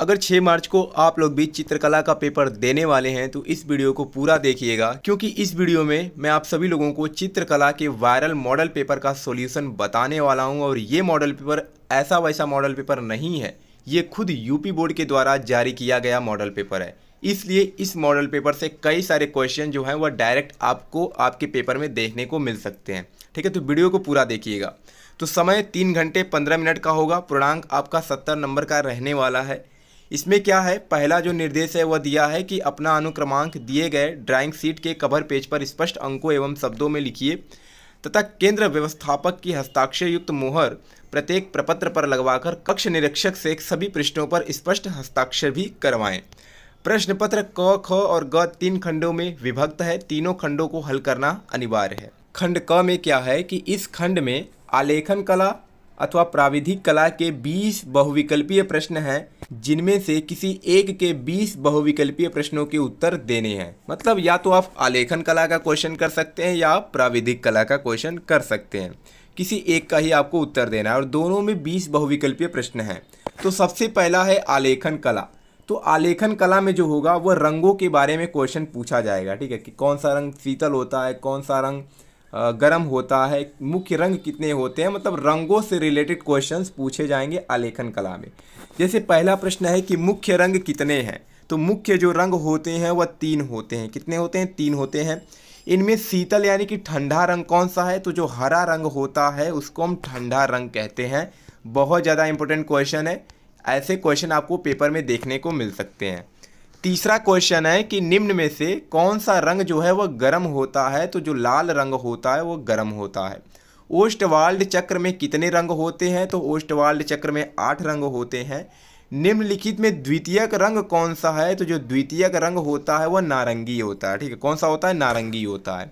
अगर 6 मार्च को आप लोग भी चित्रकला का पेपर देने वाले हैं तो इस वीडियो को पूरा देखिएगा क्योंकि इस वीडियो में मैं आप सभी लोगों को चित्रकला के वायरल मॉडल पेपर का सोल्यूशन बताने वाला हूँ और ये मॉडल पेपर ऐसा वैसा मॉडल पेपर नहीं है ये खुद यूपी बोर्ड के द्वारा जारी किया गया मॉडल पेपर है इसलिए इस मॉडल पेपर से कई सारे क्वेश्चन जो हैं वह डायरेक्ट आपको आपके पेपर में देखने को मिल सकते हैं ठीक है तो वीडियो को पूरा देखिएगा तो समय तीन घंटे पंद्रह मिनट का होगा पूर्णांक आपका सत्तर नंबर का रहने वाला है इसमें क्या है पहला जो निर्देश है वह दिया है कि अपना अनुक्रमांक दिए गए ड्राइंग सीट के कवर पेज पर स्पष्ट अंकों एवं शब्दों में लिखिए तथा केंद्र व्यवस्थापक की हस्ताक्षर युक्त मोहर प्रत्येक प्रपत्र पर लगवाकर कक्ष निरीक्षक से सभी पृष्ठों पर स्पष्ट हस्ताक्षर भी करवाएं प्रश्न पत्र क ख और ग तीन खंडों में विभक्त है तीनों खंडों को हल करना अनिवार्य है खंड क में क्या है कि इस खंड में आलेखन कला अथवा प्राविधिक कला के 20 बहुविकल्पीय प्रश्न हैं जिनमें से किसी एक के 20 बहुविकल्पीय प्रश्नों के उत्तर देने हैं मतलब या तो आप आलेखन कला का क्वेश्चन कर सकते हैं या आप प्राविधिक कला का क्वेश्चन कर सकते हैं किसी एक का ही आपको उत्तर देना है और दोनों में बीस बहुविकल्पीय प्रश्न हैं तो सबसे पहला है आलेखन कला तो आलेखन कला में जो होगा वह रंगों के बारे में क्वेश्चन पूछा जाएगा ठीक है कि कौन सा रंग शीतल होता है कौन सा रंग गर्म होता है मुख्य रंग कितने होते हैं मतलब रंगों से रिलेटेड क्वेश्चंस पूछे जाएंगे आलेखन कला में जैसे पहला प्रश्न है कि मुख्य रंग कितने हैं तो मुख्य जो रंग होते हैं वह तीन होते हैं कितने होते हैं तीन होते हैं इनमें शीतल यानी कि ठंडा रंग कौन सा है तो जो हरा रंग होता है उसको हम ठंडा रंग कहते हैं बहुत ज़्यादा इंपॉर्टेंट क्वेश्चन है ऐसे क्वेश्चन आपको पेपर में देखने को मिल सकते हैं तीसरा क्वेश्चन है कि निम्न में से कौन सा रंग जो है वह गर्म होता है तो जो लाल रंग होता है वह गर्म होता है ओस्टवाल्ड चक्र में कितने रंग होते हैं तो ओस्टवाल्ड चक्र में आठ रंग होते हैं निम्नलिखित में द्वितीयक रंग कौन सा है तो जो द्वितीयक रंग होता है वह नारंगी होता है ठीक है कौन सा होता है नारंगी होता है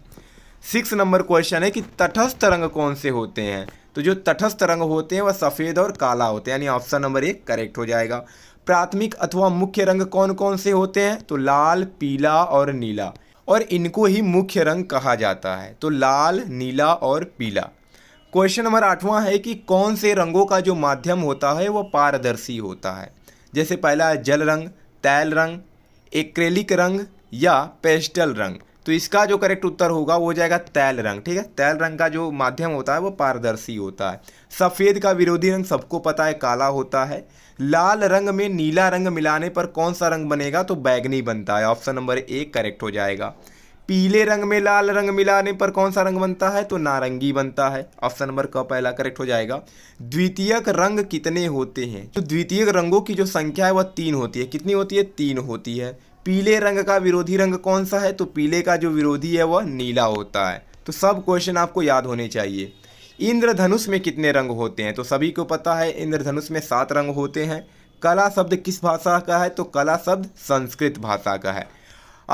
सिक्स नंबर क्वेश्चन है कि तटस्थ रंग कौन से होते हैं तो जो तटस्थ रंग होते हैं वह सफ़ेद और काला होते हैं यानी ऑप्शन नंबर एक करेक्ट हो जाएगा प्राथमिक अथवा मुख्य रंग कौन कौन से होते हैं तो लाल पीला और नीला और इनको ही मुख्य रंग कहा जाता है तो लाल नीला और पीला क्वेश्चन नंबर आठवां है कि कौन से रंगों का जो माध्यम होता है वह पारदर्शी होता है जैसे पहला है जल रंग तैल रंग एक्रेलिक रंग या पेस्टल रंग तो इसका जो करेक्ट उत्तर होगा वो जाएगा तैल रंग ठीक है तैल रंग का जो माध्यम होता है वो पारदर्शी होता है सफ़ेद का विरोधी रंग सबको पता है काला होता है लाल रंग में नीला रंग मिलाने पर कौन सा रंग बनेगा तो बैगनी बनता है ऑप्शन नंबर एक करेक्ट हो जाएगा पीले रंग में लाल रंग मिलाने पर कौन सा रंग बनता है तो नारंगी बनता है ऑप्शन नंबर क पहला करेक्ट हो जाएगा द्वितीयक रंग कितने होते हैं तो द्वितीयक रंगों की जो संख्या है वह तीन होती है कितनी होती है तीन होती है पीले रंग का विरोधी रंग कौन सा है तो पीले का जो विरोधी है वह नीला होता है तो सब क्वेश्चन आपको याद होने चाहिए इंद्रधनुष में कितने रंग होते हैं तो सभी को पता है इंद्रधनुष में सात रंग होते हैं कला शब्द किस भाषा का है तो कला शब्द संस्कृत भाषा का है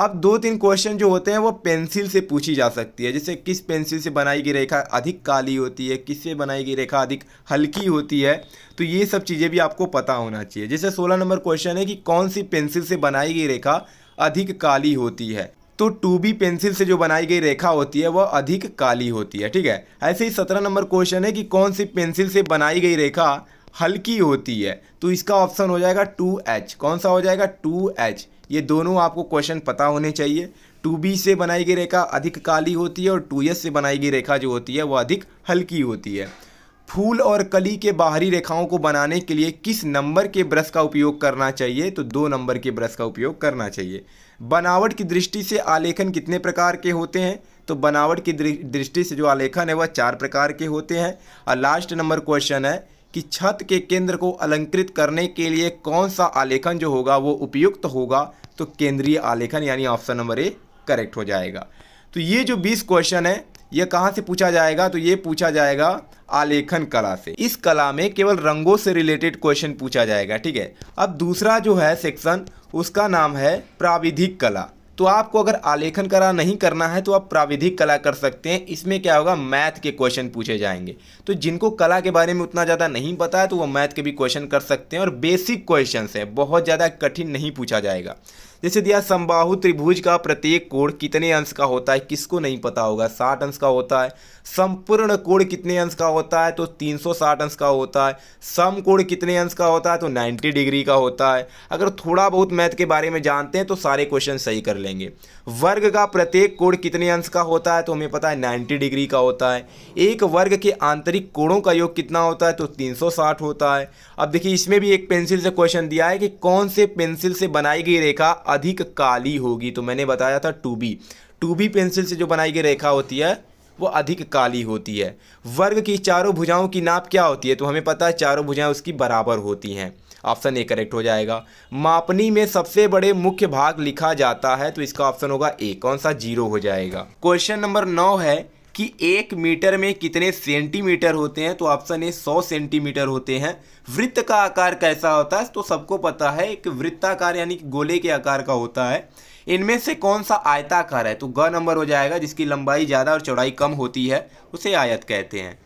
आप दो तीन क्वेश्चन जो होते हैं वो पेंसिल से पूछी जा सकती है जैसे किस पेंसिल से बनाई गई रेखा अधिक काली होती है किससे बनाई गई रेखा अधिक हल्की होती है तो ये सब चीज़ें भी आपको पता होना चाहिए जैसे सोलह नंबर क्वेश्चन है कि कौन सी पेंसिल से बनाई गई रेखा अधिक काली होती है तो टू बी पेंसिल से जो बनाई गई रेखा होती है वह अधिक काली होती है ठीक है ऐसे ही सत्रह नंबर क्वेश्चन है कि कौन सी पेंसिल से बनाई गई रेखा हल्की होती है तो इसका ऑप्शन हो जाएगा टू एच कौन सा हो जाएगा टू एच ये दोनों आपको क्वेश्चन पता होने चाहिए टू बी से बनाई गई रेखा अधिक काली होती है और टू एस से बनाई गई रेखा जो होती है वह अधिक हल्की होती है फूल और कली के बाहरी रेखाओं को बनाने के लिए किस नंबर के ब्रश का उपयोग करना चाहिए तो दो नंबर के ब्रश का उपयोग करना चाहिए बनावट की दृष्टि से आलेखन कितने प्रकार के होते हैं तो बनावट की दृष्टि से जो आलेखन है वह चार प्रकार के होते हैं और लास्ट नंबर क्वेश्चन है कि छत के केंद्र को अलंकृत करने के लिए कौन सा आलेखन जो होगा वो उपयुक्त होगा तो केंद्रीय आलेखन यानी ऑप्शन नंबर ए करेक्ट हो जाएगा तो ये जो बीस क्वेश्चन है ये कहाँ से पूछा जाएगा तो ये पूछा जाएगा आलेखन कला से इस कला में केवल रंगों से रिलेटेड क्वेश्चन पूछा जाएगा ठीक है अब दूसरा जो है सेक्शन उसका नाम है प्राविधिक कला तो आपको अगर आलेखन कला नहीं करना है तो आप प्राविधिक कला कर सकते हैं इसमें क्या होगा मैथ के क्वेश्चन पूछे जाएंगे तो जिनको कला के बारे में उतना ज़्यादा नहीं पता है तो वो मैथ के भी क्वेश्चन कर सकते हैं और बेसिक क्वेश्चन है बहुत ज़्यादा कठिन नहीं पूछा जाएगा जैसे दिया संबाहु त्रिभुज का प्रत्येक कोण कितने अंश का होता है किसको नहीं पता होगा साठ अंश का होता है संपूर्ण कोण कितने अंश का होता है तो तीन सौ साठ अंश का होता है सम कोण कितने अंश का होता है तो नाइन्टी डिग्री का होता है अगर थोड़ा बहुत मैथ के बारे में जानते हैं तो सारे क्वेश्चन सही कर लेंगे वर्ग का प्रत्येक कोण कितने अंश का होता है तो हमें पता है नाइन्टी डिग्री का होता है एक वर्ग के आंतरिक कोणों का योग कितना होता है तो तीन सौ साठ होता है अब देखिए इसमें भी एक पेंसिल से क्वेश्चन दिया है कि कौन से पेंसिल से बनाई गई रेखा अधिक काली होगी तो मैंने बताया था two B two B pencil से जो बनाई गई रेखा होती है वो अधिक काली होती है वर्ग की चारों भुजाओं की नाप क्या होती है तो हमें पता है चारों भुजाएं उसकी बराबर होती हैं ऑप्शन ए करेक्ट हो जाएगा मापनी में सबसे बड़े मुख्य भाग लिखा जाता है तो इसका ऑप्शन होगा ए कौन सा जीरो हो जाएगा क्वेश्चन नंबर नौ है कि एक मीटर में कितने सेंटीमीटर होते हैं तो ऑप्शन ए सौ सेंटीमीटर होते हैं वृत्त का आकार कैसा होता है तो सबको पता है एक वृत्ताकार यानी कि गोले के आकार का होता है इनमें से कौन सा आयताकार है तो ग नंबर हो जाएगा जिसकी लंबाई ज़्यादा और चौड़ाई कम होती है उसे आयत कहते हैं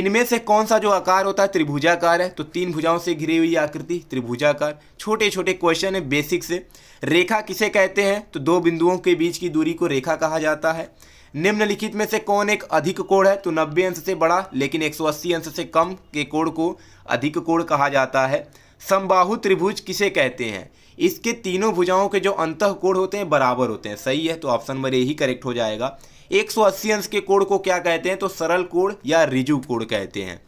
इनमें से कौन सा जो आकार होता है त्रिभुजाकार है तो तीन भुजाओं से घिरी हुई आकृति त्रिभुजाकार छोटे छोटे क्वेश्चन है बेसिक से रेखा किसे कहते हैं तो दो बिंदुओं के बीच की दूरी को रेखा कहा जाता है निम्नलिखित में से कौन एक अधिक कोण है तो 90 अंश से बड़ा लेकिन 180 अंश से कम के कोण को अधिक कोण कहा जाता है समबाहु त्रिभुज किसे कहते हैं इसके तीनों भुजाओं के जो अंत कोण होते हैं बराबर होते हैं सही है तो ऑप्शन नंबर ए ही करेक्ट हो जाएगा 180 अंश के कोण को क्या कहते हैं तो सरल कोण या रिजु कोण कहते हैं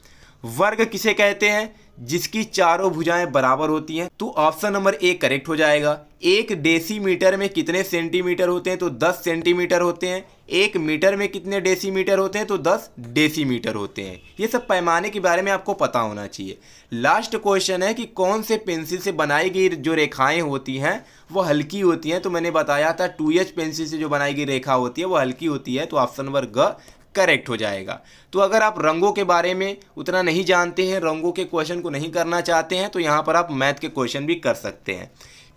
वर्ग किसे कहते हैं जिसकी चारों भुजाएं बराबर होती हैं तो ऑप्शन नंबर ए करेक्ट हो जाएगा एक डेसीमीटर में कितने सेंटीमीटर होते हैं तो 10 सेंटीमीटर होते हैं एक मीटर में कितने डेसीमीटर होते हैं तो 10 डेसीमीटर होते हैं ये सब पैमाने के बारे में आपको पता होना चाहिए लास्ट क्वेश्चन है कि कौन से पेंसिल से बनाई गई जो रेखाएं होती हैं वो हल्की होती हैं तो मैंने बताया था टू पेंसिल से जो बनाई गई रेखा होती है वो हल्की होती है तो ऑप्शन नंबर ग करेक्ट हो जाएगा तो अगर आप रंगों के बारे में उतना नहीं जानते हैं रंगों के क्वेश्चन को नहीं करना चाहते हैं तो यहाँ पर आप मैथ के क्वेश्चन भी कर सकते हैं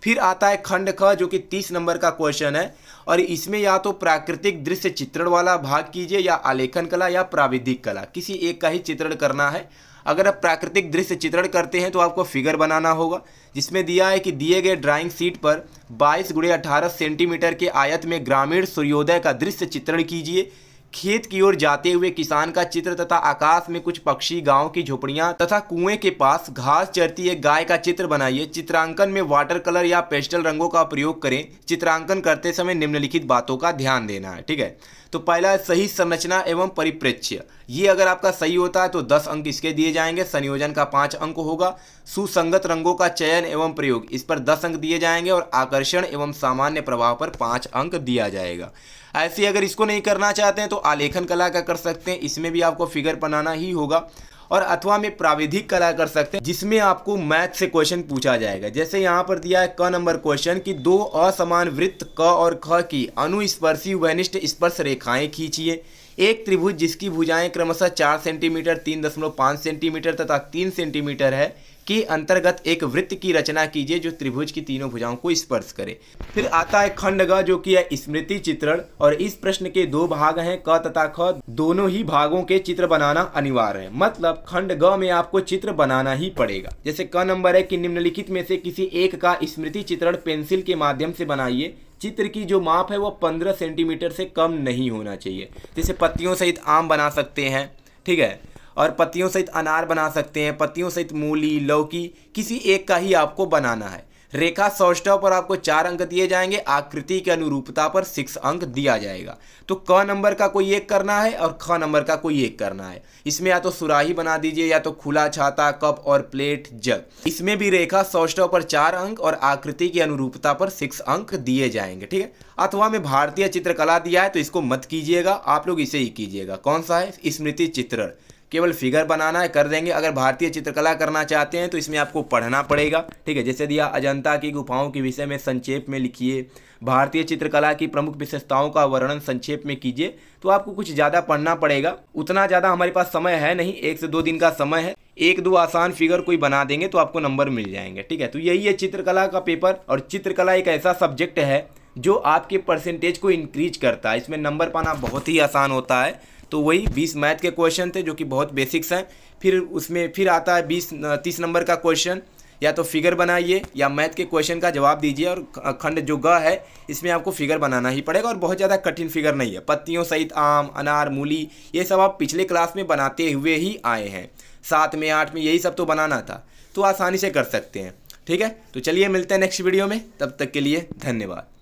फिर आता है खंड ख जो कि तीस नंबर का क्वेश्चन है और इसमें या तो प्राकृतिक दृश्य चित्रण वाला भाग कीजिए या आलेखन कला या प्राविधिक कला किसी एक का ही चित्रण करना है अगर आप प्राकृतिक दृश्य चित्रण करते हैं तो आपको फिगर बनाना होगा जिसमें दिया है कि दिए गए ड्राइंग सीट पर 22 गुड़े अठारह सेंटीमीटर के आयत में ग्रामीण सूर्योदय का दृश्य चित्रण कीजिए खेत की ओर जाते हुए किसान का चित्र तथा आकाश में कुछ पक्षी गांव की झोपड़ियां तथा कुएं के पास घास चरती एक गाय का चित्र बनाइए चित्रांकन में वाटर कलर या पेस्टल रंगों का प्रयोग करें चित्रांकन करते समय निम्नलिखित बातों का ध्यान देना है ठीक है तो पहला सही संरचना एवं परिप्रेक्ष्य ये अगर आपका सही होता है तो दस अंक इसके दिए जाएंगे संयोजन का पाँच अंक होगा सुसंगत रंगों का चयन एवं प्रयोग इस पर दस अंक दिए जाएंगे और आकर्षण एवं सामान्य प्रभाव पर पाँच अंक दिया जाएगा ऐसे अगर इसको नहीं करना चाहते हैं तो आलेखन कला का कर सकते हैं इसमें भी आपको फिगर बनाना ही होगा और अथवा में प्राविधिक कला कर सकते हैं जिसमें आपको मैथ से क्वेश्चन पूछा जाएगा जैसे यहाँ पर दिया है क नंबर क्वेश्चन कि दो असमान वृत्त क और ख की अनुस्पर्शी वनिष्ठ स्पर्श रेखाएं खींचिए एक त्रिभुज जिसकी भुजाएं क्रमशः चार सेंटीमीटर तीन दशमलव पाँच सेंटीमीटर तथा तीन सेंटीमीटर है के अंतर्गत एक वृत्त की रचना कीजिए जो त्रिभुज की तीनों भुजाओं को स्पर्श करे फिर आता है ग जो कि है स्मृति चित्रण और इस प्रश्न के दो भाग हैं क तथा ख दोनों ही भागों के चित्र बनाना अनिवार्य है मतलब खंड ग में आपको चित्र बनाना ही पड़ेगा जैसे क नंबर है कि निम्नलिखित में से किसी एक का स्मृति चित्रण पेंसिल के माध्यम से बनाइए चित्र की जो माप है वो पंद्रह सेंटीमीटर से कम नहीं होना चाहिए जैसे पत्तियों सहित आम बना सकते हैं ठीक है और पत्तियों सहित अनार बना सकते हैं पत्तियों सहित मूली लौकी किसी एक का ही आपको बनाना है रेखा सौष्टव पर आपको चार अंक दिए जाएंगे आकृति के अनुरूपता पर सिक्स अंक दिया जाएगा तो क नंबर का कोई एक करना है और ख नंबर का कोई एक करना है इसमें या तो सुराही बना दीजिए या तो खुला छाता कप और प्लेट जग इसमें भी रेखा सौष्टव पर चार अंक और आकृति की अनुरूपता पर सिक्स अंक दिए जाएंगे ठीक है अथवा में भारतीय चित्रकला दिया है तो इसको मत कीजिएगा आप लोग इसे ही कीजिएगा कौन सा है स्मृति चित्रण केवल फिगर बनाना है कर देंगे अगर भारतीय चित्रकला करना चाहते हैं तो इसमें आपको पढ़ना पड़ेगा ठीक है जैसे दिया अजंता की गुफाओं के विषय में संक्षेप में लिखिए भारतीय चित्रकला की प्रमुख विशेषताओं का वर्णन संक्षेप में कीजिए तो आपको कुछ ज़्यादा पढ़ना पड़ेगा उतना ज़्यादा हमारे पास समय है नहीं एक से दो दिन का समय है एक दो आसान फिगर कोई बना देंगे तो आपको नंबर मिल जाएंगे ठीक है तो यही है चित्रकला का पेपर और चित्रकला एक ऐसा सब्जेक्ट है जो आपके परसेंटेज को इंक्रीज करता है इसमें नंबर पाना बहुत ही आसान होता है तो वही बीस मैथ के क्वेश्चन थे जो कि बहुत बेसिक्स हैं फिर उसमें फिर आता है बीस तीस नंबर का क्वेश्चन या तो फिगर बनाइए या मैथ के क्वेश्चन का जवाब दीजिए और खंड जो ग है इसमें आपको फिगर बनाना ही पड़ेगा और बहुत ज़्यादा कठिन फिगर नहीं है पत्तियों सहित आम अनार मूली ये सब आप पिछले क्लास में बनाते हुए ही आए हैं सात में आठ में यही सब तो बनाना था तो आसानी से कर सकते हैं ठीक है तो चलिए मिलते हैं नेक्स्ट वीडियो में तब तक के लिए धन्यवाद